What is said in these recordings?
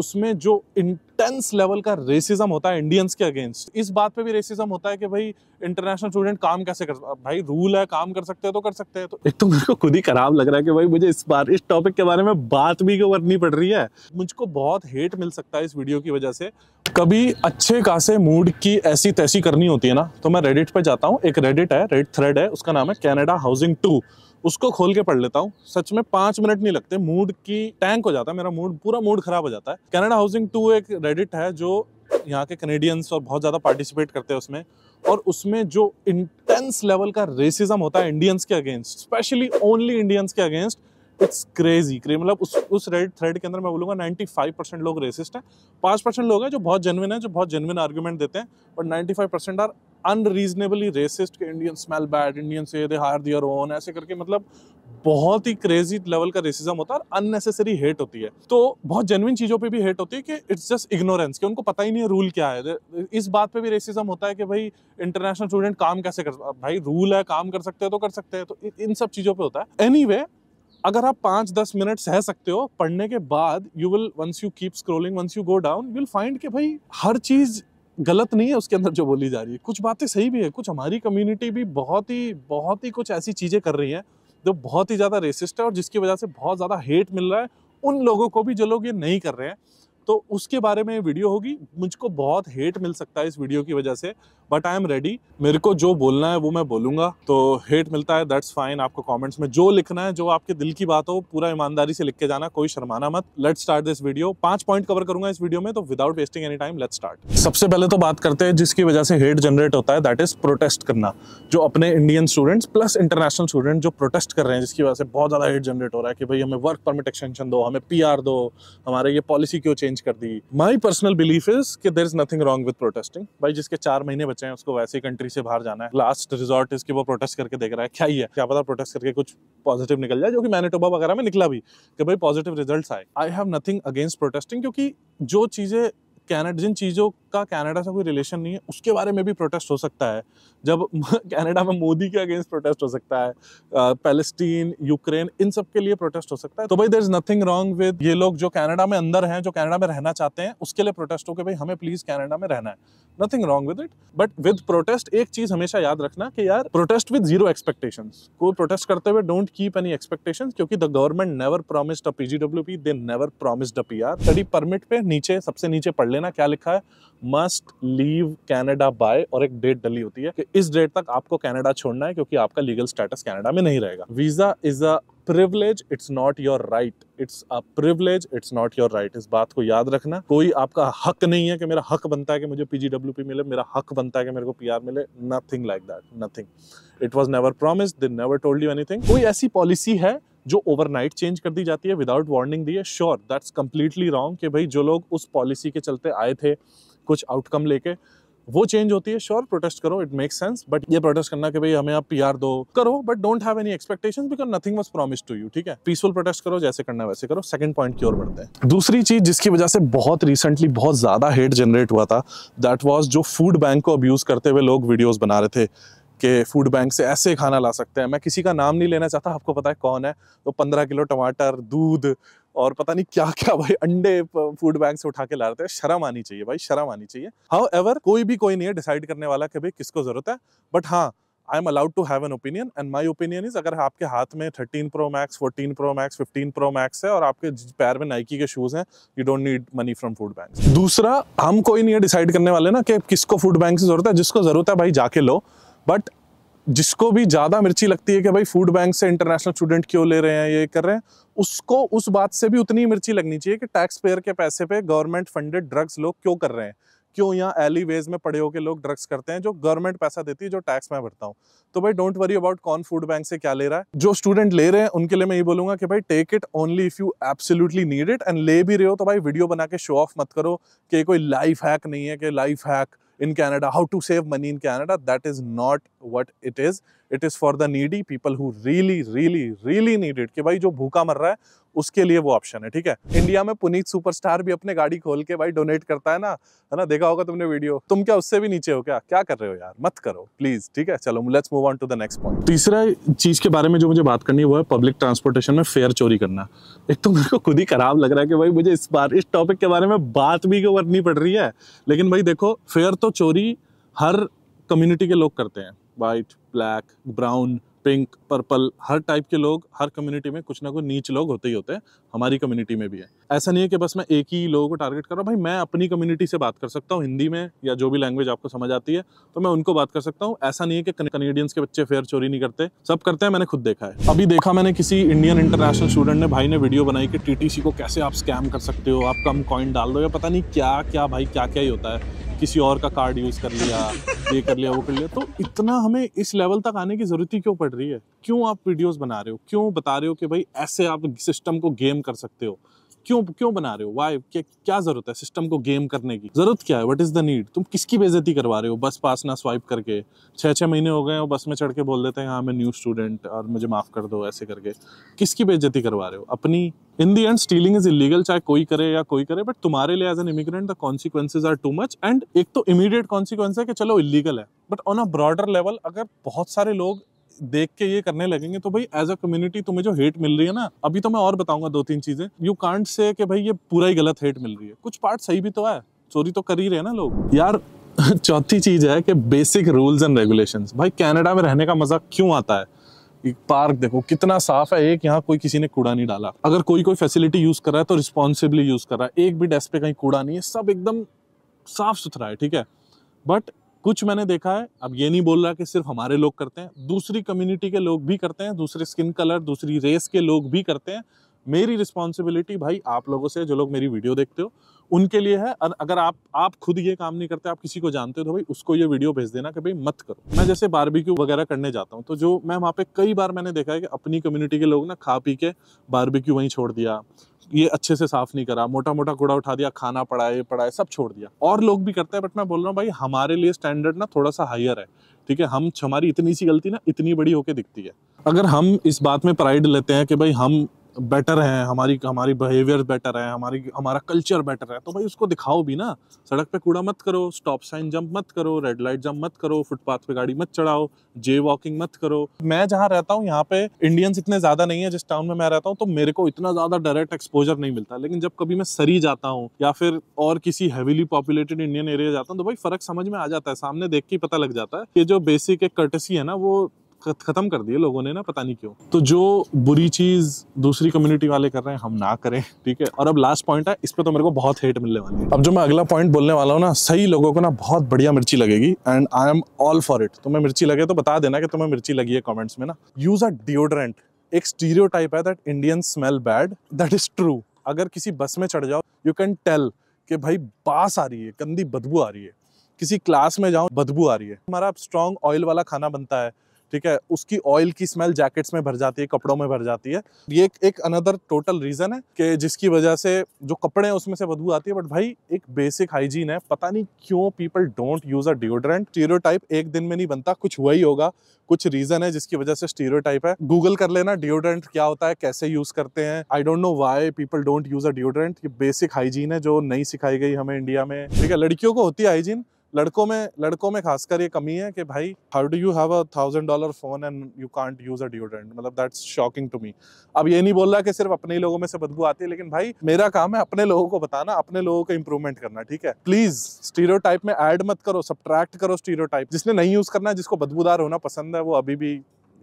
उसमें जो intense level का रेसिज्म होता है इंडियंस के अगेंस्ट इस बात पे भी रेसिज्म होता है कि भाई इंटरनेशनल स्टूडेंट काम कैसे कर भाई रूल है काम कर सकते हैं तो कर सकते हैं तो एक तो मेरे को खुद ही खराब लग रहा है कि भाई मुझे इस बार इस टॉपिक के बारे में बात भी क्यों करनी पड़ रही है मुझको बहुत हेट मिल सकता है इस वीडियो की वजह से कभी अच्छे खासे मूड की ऐसी तैसी करनी होती है ना तो मैं रेडिट पर जाता हूँ एक रेडिट है रेड थ्रेड है उसका नाम है कैनेडा हाउसिंग टू उसको खोल के पढ़ लेता हूँ सच में पांच मिनट नहीं लगते मूड की टैंक हो जाता है मेरा मूड पूरा मूड खराब हो जाता है कनाडा हाउसिंग टू एक रेडिट है जो यहाँ के कनेडियंस और बहुत ज़्यादा पार्टिसिपेट करते हैं उसमें और उसमें जो इंटेंस लेवल का रेसिज्म होता है इंडियंस के अगेंस्ट स्पेशली ओनली इंडियंस के अगेंस्ट इट्स क्रेजी क्रेज मतलब उस उस रेड थ्रेड के अंदर मैं बोलूँगा 95 परसेंट लोग रेसिस्ट हैं पाँच परसेंट लोग हैं जो बहुत जेनविन हैं जो बहुत जेनविन आर्ग्यूमेंट देते हैं but 95 percent are unreasonably racist के इंडियन स्मेल बैड इंडियन से दे हायर दियर ओन ऐसे करके मतलब बहुत ही क्रेजी लेवल का रेसिज्म होता है अननेसेसरी हेट होती है तो बहुत जेनविन चीज़ों पे भी हेट होती है कि इट्स जस्ट इग्नोरेंस कि उनको पता ही नहीं है रूल क्या है इस बात पे भी रेसिज्म होता है कि भाई इंटरनेशनल स्टूडेंट काम कैसे कर भाई रूल है काम कर सकते हैं तो कर सकते हैं तो इन सब चीज़ों पर होता है एनी anyway, अगर आप पाँच दस मिनट सह सकते हो पढ़ने के बाद you will once you keep scrolling once you go down you will find कि भाई हर चीज़ गलत नहीं है उसके अंदर जो बोली जा रही है कुछ बातें सही भी है कुछ हमारी कम्युनिटी भी बहुत ही बहुत ही कुछ ऐसी चीज़ें कर रही हैं जो बहुत ही ज़्यादा रेसिस्ट है और जिसकी वजह से बहुत ज़्यादा हेट मिल रहा है उन लोगों को भी जो लोग ये नहीं कर रहे हैं तो उसके बारे में ये वीडियो होगी मुझको बहुत हेट मिल सकता है इस वीडियो की वजह से बट आई एम रेडी मेरे को जो बोलना है वो मैं बोलूंगा तो हेट मिलता है दैट्स फाइन आपको कमेंट्स में जो लिखना है जो आपके दिल की बात हो पूरा ईमानदारी से लिख के जाना कोई शर्माना मत लेट स्टार्ट दिस वीडियो पांच पॉइंट कवर करूंगा इस वीडियो में तो without wasting any time let start सबसे पहले तो बात करते हैं जिसकी वजह से हेट जनरेट होता है दैट इज प्रोटेस्ट करना जो अपने Indian students plus international student जो प्रोटेस्ट कर रहे हैं जिसकी वजह से बहुत ज़्यादा हेट जनरेट हो रहा है कि भाई हमें वर्क परमिट एक्सटेंशन दो हमें पी दो हमारे ये पॉलिसी क्यों चेंज कर दी माई पर्सनल बिलीफ इज कि there is nothing wrong with protesting भाई जिसके चार महीने बचे बच्चे हैं उसको वैसे ही कंट्री से बाहर जाना है लास्ट रिजॉर्ट इसके वो प्रोटेस्ट करके देख रहा है क्या ही है क्या पता प्रोटेस्ट करके कुछ पॉजिटिव निकल जाए जो कि टोबा वगैरह में निकला भी कि भाई पॉजिटिव रिजल्ट आए I have nothing against protesting क्योंकि जो चीज़ें कैनेडा जिन चीज़ों का कनाडा से कोई रिलेशन नहीं है उसके बारे में भी प्रोटेस्ट हो सकता है जब कनाडा में मोदी के अगेंस्ट प्रोटेस्ट हो सकता है पैलेस्टीन यूक्रेन इन सब के लिए प्रोटेस्ट हो सकता है तो भाई there is nothing wrong with ये लोग जो कनाडा में अंदर हैं जो कनाडा में रहना चाहते हैं उसके लिए प्रोटेस्ट हो के भाई हमें प्लीज़ कैनेडा में रहना है nothing wrong with it but with protest एक चीज़ हमेशा याद रखना कि यार प्रोटेस्ट विद जीरो एक्सपेक्टेशन कोई प्रोटेस्ट करते हुए डोंट कीप एनी एक्सपेक्टेशन क्योंकि the government never promised a P they never promised a PR study permit पे नीचे सबसे नीचे पढ़ लेना लेना क्या लिखा है मस्ट लीव कैनेडा बाय और एक डेट डली होती है कि इस डेट तक आपको कैनेडा छोड़ना है क्योंकि आपका लीगल स्टेटस कैनेडा में नहीं रहेगा visa is a privilege it's not your right it's a privilege it's not your right इस बात को याद रखना कोई आपका हक नहीं है कि मेरा हक बनता है कि मुझे पीजीडब्ल्यू पी मिले मेरा हक बनता है कि मेरे को पी आर मिले nothing like that nothing it was never promised they never told you anything कोई ऐसी पॉलिसी है जो ओवरनाइट चेंज कर दी जाती है विदाउट वार्निंग दी है श्योर दैट्स कम्प्लीटली रॉन्ग कि भाई जो लोग उस पॉलिसी के चलते आए थे कुछ आउटकम लेके वो चेंज होती है श्योर प्रोटेस्ट करो इट मेक्स सेंस बट ये प्रोटेस्ट करना कि भाई हमें आप पी दो करो but don't have any expectations because nothing was promise to you ठीक है पीसफुल प्रोटेस्ट करो जैसे करना वैसे करो सेकंड पॉइंट की ओर बढ़ते हैं दूसरी चीज जिसकी वजह से बहुत रिसेंटली बहुत ज्यादा हेट जनरेट हुआ था दैट वॉज जो फूड बैंक को अब्यूज करते हुए लोग वीडियोज बना रहे थे के फूड बैंक से ऐसे खाना ला सकते हैं मैं किसी का नाम नहीं लेना चाहता आपको पता है कौन है तो पंद्रह किलो टमाटर दूध और पता नहीं क्या क्या भाई अंडे फूड बैंक से उठा के ला रहे शर्म आनी चाहिए भाई शर्म आनी चाहिए हाउ एवर कोई भी कोई नहीं है डिसाइड करने वाला कि भाई किसको ज़रूरत है बट हाँ I am allowed to have an opinion and my opinion is अगर आपके हाथ में thirteen pro max fourteen pro max fifteen pro max है और आपके पैर में नाइकी के शूज हैं you don't need money from food bank दूसरा हम कोई नहीं है डिसाइड करने वाले ना कि किसको फूड बैंक से जरूरत है जिसको जरूरत है भाई जाके लो बट जिसको भी ज़्यादा मिर्ची लगती है कि भाई फूड बैंक से इंटरनेशनल स्टूडेंट क्यों ले रहे हैं ये कर रहे हैं उसको उस बात से भी उतनी मिर्ची लगनी चाहिए कि टैक्स पेयर के पैसे पे गवर्नमेंट फंडेड ड्रग्स लोग क्यों कर रहे हैं क्यों यहाँ एली वेज में पड़े होकर लोग ड्रग्स करते हैं जो गवर्नमेंट पैसा देती है जो टैक्स मैं भरता हूँ तो भाई डोंट वरी अबाउट कौन फूड बैंक से क्या ले रहा है जो स्टूडेंट ले रहे हैं उनके लिए मैं ये बोलूँगा कि भाई take it only if you absolutely need it and ले भी रहे हो तो भाई वीडियो बना के शो ऑफ मत करो कि कोई लाइफ हैक नहीं है कि life hack in Canada, how to save money in Canada. That is not what it is. It is for the needy people who really really really it कि भाई जो भूखा मर रहा है उसके लिए वो ऑप्शन है ठीक है इंडिया में पुनीत सुपरस्टार भी अपने गाड़ी खोल के भाई डोनेट करता है ना है ना देखा होगा तुमने वीडियो तुम क्या उससे भी नीचे हो क्या क्या कर रहे हो यार मत करो प्लीज ठीक है चलो let's move on to the next point तीसरा चीज के बारे में जो मुझे बात करनी है वो है पब्लिक ट्रांसपोर्टेशन में फेयर चोरी करना एक तो मेरे को खुद ही खराब लग रहा है कि भाई मुझे इस बार इस टॉपिक के बारे में बात भी करनी पड़ रही है लेकिन भाई देखो फेयर तो चोरी हर कम्युनिटी के लोग करते हैं white black brown pink purple हर टाइप के लोग हर कम्युनिटी में कुछ ना कुछ नीच लोग होते ही होते हैं हमारी कम्युनिटी में भी है ऐसा नहीं है कि बस मैं एक ही लोगों को टारगेट कर रहा हूँ भाई मैं अपनी कम्युनिटी से बात कर सकता हूँ हिंदी में या जो भी लैंग्वेज आपको समझ आती है तो मैं उनको बात कर सकता हूँ ऐसा नहीं है कि कनेडियंस के बच्चे फेयर चोरी नहीं करते सब करते हैं मैंने खुद देखा है अभी देखा मैंने किसी इंडियन इंटरनेशनल स्टूडेंट ने भाई ने वीडियो बनाई कि टी को कैसे आप स्कैम कर सकते हो आप कम कॉइन डाल दो या पता नहीं क्या क्या भाई क्या क्या ही होता है किसी और का कार्ड यूज़ कर लिया ये कर लिया वो कर लिया तो इतना हमें इस लेवल तक आने की ज़रूरत ही क्यों पड़ रही है क्यों आप वीडियोस बना रहे हो क्यों बता रहे हो कि भाई ऐसे आप सिस्टम को गेम कर सकते हो क्यों क्यों बना रहे हो वाई क्या क्या जरूरत है सिस्टम को गेम करने की जरूरत क्या है व्हाट इज़ द नीड तुम किसकी बेजती करवा रहे हो बस पास ना स्वाइप करके छः छः महीने हो गए हो बस में चढ़ के बोल देते हैं हाँ मैं न्यू स्टूडेंट और मुझे माफ़ कर दो ऐसे करके किसकी बेजती करवा रहे हो अपनी इन दी एंड स्टीलिंग इज इलीगल चाहे कोई करे या कोई करे बट तुम्हारे लिए as an immigrant the consequences are too much and एक तो इमीडिएट कॉन्सिक्वेंस है कि चलो इलीगल है but on a broader level अगर बहुत सारे लोग देख के ये करने लगेंगे तो भाई एज अ कम्युनिटी तुम्हें जो हेट मिल रही है ना अभी तो मैं और बताऊंगा दो तीन चीजें यू कांट से कि भाई ये पूरा ही गलत हेट मिल रही है कुछ पार्ट सही भी तो है चोरी तो कर ही रहे ना लोग यार चौथी चीज है कि बेसिक रूल्स एंड रेगुलेशंस भाई कनाडा में रहने का मजा क्यों आता है एक पार्क देखो कितना साफ है एक यहाँ कोई किसी ने कूड़ा नहीं डाला अगर कोई कोई फैसिलिटी यूज कर रहा है तो रिस्पॉन्सिबली यूज कर रहा है एक भी डेस्क पे कहीं कूड़ा नहीं है सब एकदम साफ सुथरा है ठीक है बट कुछ मैंने देखा है अब ये नहीं बोल रहा कि सिर्फ हमारे लोग करते हैं दूसरी कम्युनिटी के लोग भी करते हैं दूसरे स्किन कलर दूसरी रेस के लोग भी करते हैं मेरी रिस्पॉन्सिबिलिटी भाई आप लोगों से जो लोग मेरी वीडियो देखते हो उनके लिए है और अगर आप आप खुद ये काम नहीं करते आप किसी को जानते हो तो भाई उसको ये वीडियो भेज देना कि भाई मत करो मैं जैसे बारबेक्यू वगैरह करने जाता हूँ तो जो मैं वहाँ पे कई बार मैंने देखा है कि अपनी कम्युनिटी के लोग ना खा पी के बारबेक्यू वहीं छोड़ दिया ये अच्छे से साफ नहीं करा मोटा मोटा कूड़ा उठा दिया खाना पड़ा ये पड़ा है सब छोड़ दिया और लोग भी करते हैं बट मैं बोल रहा हूँ भाई हमारे लिए स्टैंडर्ड ना थोड़ा सा हायर है ठीक है हम हमारी इतनी सी गलती ना इतनी बड़ी होके दिखती है अगर हम इस बात में प्राइड लेते हैं कि भाई हम बेटर है हमारी हमारी बिहेवियर बेटर है हमारी हमारा कल्चर बेटर है तो भाई उसको दिखाओ भी ना सड़क पे कूड़ा मत करो स्टॉप साइन जंप मत करो रेड लाइट जंप मत करो फुटपाथ पे गाड़ी मत चढ़ाओ जे वॉकिंग मत करो मैं जहाँ रहता हूँ यहाँ पे इंडियंस इतने ज़्यादा नहीं है जिस टाउन में मैं रहता हूँ तो मेरे को इतना ज़्यादा डायरेक्ट एक्सपोजर नहीं मिलता लेकिन जब कभी मैं सरी जाता हूँ या फिर और किसी हैवीली पॉपुलेटेड इंडियन एरिया जाता हूँ तो भाई फ़र्क समझ में आ जाता है सामने देख के पता लग जाता है कि जो बेसिक एक कर्टसी है ना वो ख़त्म कर दिए लोगों ने ना पता नहीं क्यों तो जो बुरी चीज़ दूसरी कम्युनिटी वाले कर रहे हैं हम ना करें ठीक है और अब लास्ट पॉइंट है इस पर तो मेरे को बहुत हेट मिलने वाली है अब जो मैं अगला पॉइंट बोलने वाला हूँ ना सही लोगों को ना बहुत बढ़िया मिर्ची लगेगी and I am all for it तुम्हें मिर्ची लगे तो बता देना कि तुम्हें मिर्ची लगी है कॉमेंट्स में ना यूज़ अ डिओड्रेंट एक स्टीरियो है that Indian smell bad that is true अगर किसी बस में चढ़ जाओ यू कैन टेल कि भाई बास आ रही है गंदी बदबू आ रही है किसी क्लास में जाओ बदबू आ रही है हमारा स्ट्रॉन्ग ऑयल वाला खाना बनता है ठीक है उसकी ऑयल की स्मेल जैकेट्स में भर जाती है कपड़ों में भर जाती है ये एक, अनदर टोटल रीज़न है कि जिसकी वजह से जो कपड़े हैं उसमें से बदबू आती है बट भाई एक बेसिक हाइजीन है पता नहीं क्यों people don't use a deodorant stereo एक दिन में नहीं बनता कुछ हुआ ही होगा कुछ रीज़न है जिसकी वजह से स्टीरो है गूगल कर लेना डिओड्रेंट क्या होता है कैसे यूज़ करते हैं I don't know why people don't use a deodorant ये बेसिक हाइजीन है जो नहीं सिखाई गई हमें इंडिया में ठीक है लड़कियों को होती है हाइजीन लड़कों में लड़कों में खासकर ये कमी है कि भाई how do you have a thousand dollar phone and you can't use a deodorant मतलब दैट्स शॉकिंग टू मी अब ये नहीं बोल रहा कि सिर्फ अपने ही लोगों में से बदबू आती है लेकिन भाई मेरा काम है अपने लोगों को बताना अपने लोगों को इंप्रूवमेंट करना ठीक है प्लीज स्टीरो में एड मत करो सब्ट्रैक्ट करो स्टीरो जिसने नहीं यूज करना जिसको बदबूदार होना पसंद है वो अभी भी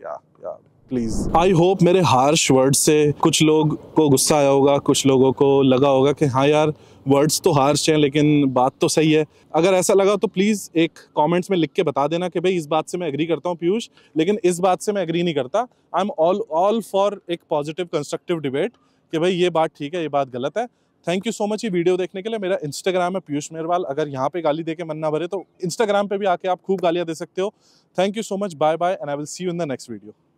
या या प्लीज आई होप मेरे हार्श वर्ड से कुछ लोग को गुस्सा आया होगा कुछ लोगों को लगा होगा कि हाँ यार वर्ड्स तो हार्श हैं लेकिन बात तो सही है अगर ऐसा लगा तो प्लीज़ एक कमेंट्स में लिख के बता देना कि भाई इस बात से मैं एग्री करता हूँ पीयूष लेकिन इस बात से मैं एग्री नहीं करता I am all all for एक पॉजिटिव कंस्ट्रक्टिव डिबेट कि भाई ये बात ठीक है ये बात गलत है थैंक यू सो मच ये वीडियो देखने के लिए मेरा इंस्टाग्राम है पीयूष मेरवाल अगर यहाँ पे गाली देके मन ना भरे तो इंस्टाग्राम पे भी आके आप खूब गालियाँ दे सकते हो thank you so much bye bye and I will see you in the next video